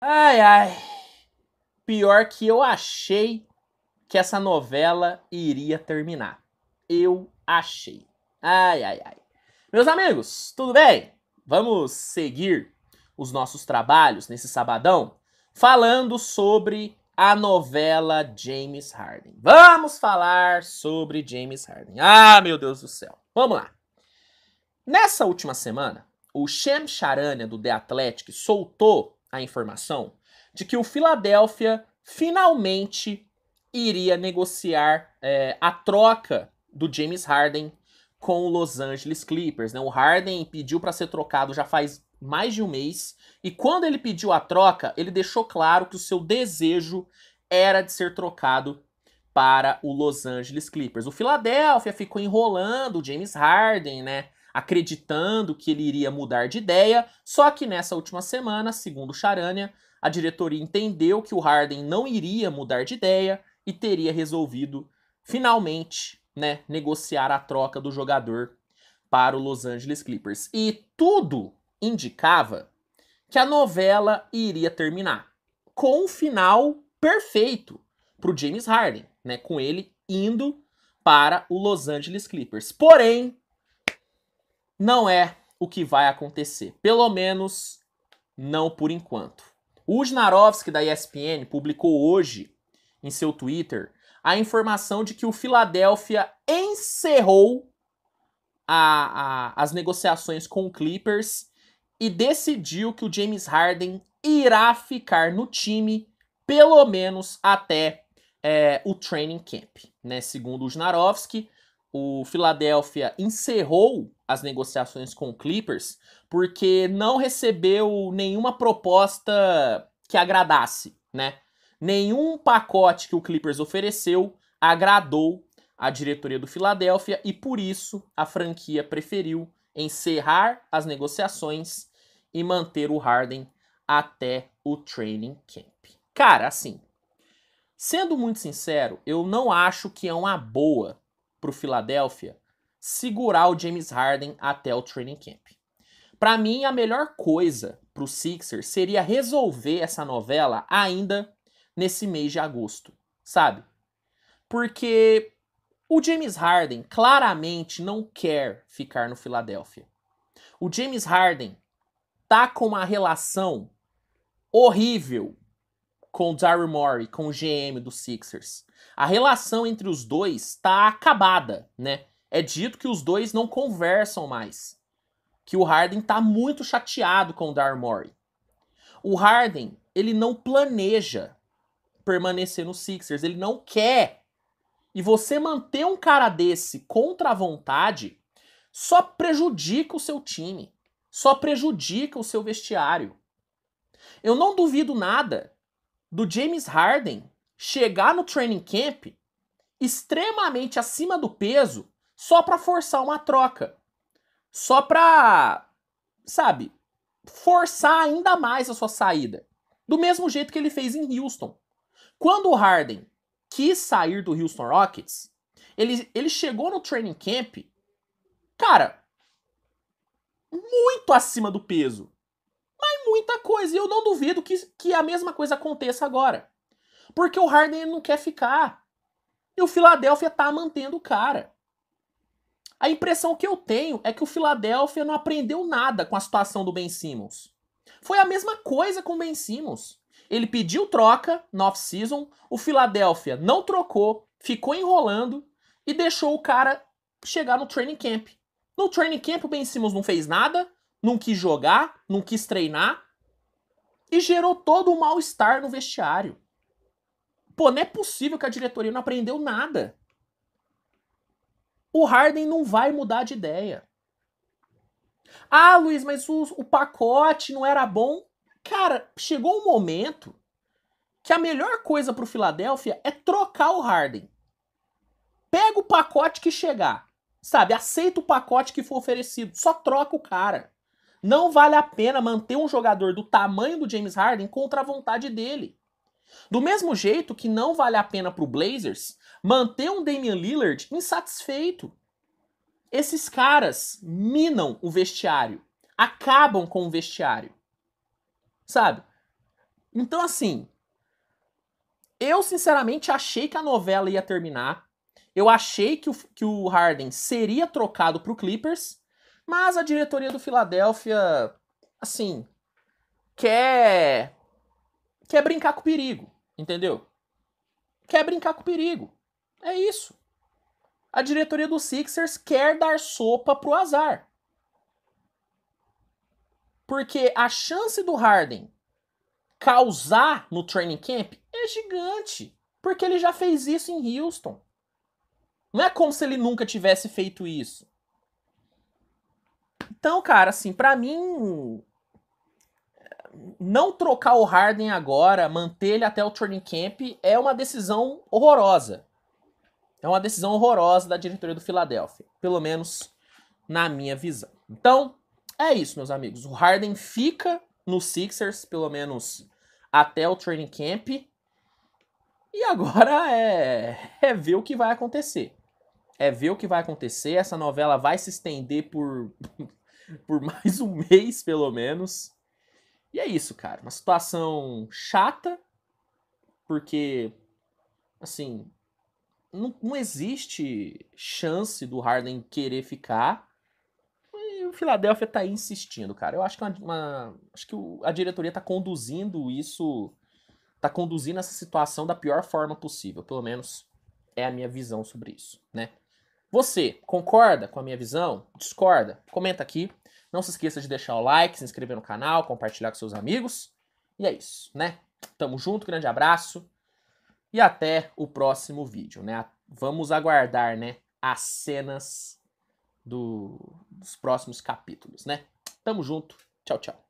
Ai, ai. Pior que eu achei que essa novela iria terminar. Eu achei. Ai, ai, ai. Meus amigos, tudo bem? Vamos seguir os nossos trabalhos nesse sabadão falando sobre a novela James Harden. Vamos falar sobre James Harden. Ah, meu Deus do céu. Vamos lá. Nessa última semana, o Shem Charania do The Athletic soltou a informação de que o Philadelphia finalmente iria negociar é, a troca do James Harden com o Los Angeles Clippers. Né? O Harden pediu para ser trocado já faz mais de um mês e quando ele pediu a troca, ele deixou claro que o seu desejo era de ser trocado para o Los Angeles Clippers. O Philadelphia ficou enrolando o James Harden, né? acreditando que ele iria mudar de ideia, só que nessa última semana, segundo Charania, a diretoria entendeu que o Harden não iria mudar de ideia e teria resolvido finalmente, né, negociar a troca do jogador para o Los Angeles Clippers. E tudo indicava que a novela iria terminar com um final perfeito para o James Harden, né, com ele indo para o Los Angeles Clippers. Porém, não é o que vai acontecer. Pelo menos não por enquanto. O Jnarovski da ESPN publicou hoje em seu Twitter a informação de que o Philadelphia encerrou a, a, as negociações com o Clippers e decidiu que o James Harden irá ficar no time pelo menos até é, o training camp, né? Segundo o Jnarovski, o Philadelphia encerrou as negociações com o Clippers porque não recebeu nenhuma proposta que agradasse, né? Nenhum pacote que o Clippers ofereceu agradou a diretoria do Philadelphia e por isso a franquia preferiu encerrar as negociações e manter o Harden até o training camp. Cara, assim, sendo muito sincero, eu não acho que é uma boa para o Philadelphia segurar o James Harden até o training camp. Para mim, a melhor coisa para o Sixers seria resolver essa novela ainda nesse mês de agosto, sabe? Porque o James Harden claramente não quer ficar no Philadelphia. O James Harden tá com uma relação horrível com o Daryl Morey, com o GM do Sixers. A relação entre os dois está acabada, né? É dito que os dois não conversam mais. Que o Harden está muito chateado com o Dar O Harden, ele não planeja permanecer no Sixers, ele não quer. E você manter um cara desse contra a vontade só prejudica o seu time, só prejudica o seu vestiário. Eu não duvido nada do James Harden chegar no training camp extremamente acima do peso só para forçar uma troca. Só para, sabe, forçar ainda mais a sua saída. Do mesmo jeito que ele fez em Houston. Quando o Harden quis sair do Houston Rockets, ele, ele chegou no training camp, cara, muito acima do peso. Mas muita coisa. E eu não duvido que, que a mesma coisa aconteça agora. Porque o Harden não quer ficar. E o Philadelphia tá mantendo o cara. A impressão que eu tenho é que o Philadelphia não aprendeu nada com a situação do Ben Simmons. Foi a mesma coisa com o Ben Simmons. Ele pediu troca na off-season, o Philadelphia não trocou, ficou enrolando e deixou o cara chegar no training camp. No training camp o Ben Simmons não fez nada, não quis jogar, não quis treinar e gerou todo o um mal-estar no vestiário. Pô, não é possível que a diretoria não aprendeu nada. O Harden não vai mudar de ideia. Ah, Luiz, mas o, o pacote não era bom. Cara, chegou um momento que a melhor coisa pro Filadélfia é trocar o Harden. Pega o pacote que chegar. Sabe, aceita o pacote que for oferecido. Só troca o cara. Não vale a pena manter um jogador do tamanho do James Harden contra a vontade dele. Do mesmo jeito que não vale a pena para o Blazers manter um Damian Lillard insatisfeito. Esses caras minam o vestiário, acabam com o vestiário. Sabe? Então assim, eu sinceramente achei que a novela ia terminar. Eu achei que o, que o Harden seria trocado para o Clippers, mas a diretoria do Filadélfia, assim, quer quer brincar com o perigo, entendeu? Quer brincar com o perigo. É isso. A diretoria do Sixers quer dar sopa pro azar. Porque a chance do Harden causar no training camp é gigante. Porque ele já fez isso em Houston. Não é como se ele nunca tivesse feito isso. Então, cara, assim, para mim, não trocar o Harden agora, manter ele até o training camp, é uma decisão horrorosa. É uma decisão horrorosa da diretoria do Philadelphia, pelo menos na minha visão. Então, é isso, meus amigos. O Harden fica no Sixers, pelo menos até o training camp. E agora é, é ver o que vai acontecer. É ver o que vai acontecer. Essa novela vai se estender por, por mais um mês, pelo menos. E é isso, cara. Uma situação chata, porque, assim, não, não existe chance do Harden querer ficar. E o Philadelphia tá insistindo, cara. Eu acho que, é uma, uma acho que o, a diretoria tá conduzindo isso, tá conduzindo essa situação da pior forma possível. Pelo menos é a minha visão sobre isso, né? Você concorda com a minha visão? Discorda? Comenta aqui. Não se esqueça de deixar o like, se inscrever no canal, compartilhar com seus amigos. E é isso, né? Tamo junto, grande abraço e até o próximo vídeo, né? Vamos aguardar, né, as cenas do, dos próximos capítulos, né? Tamo junto. Tchau, tchau.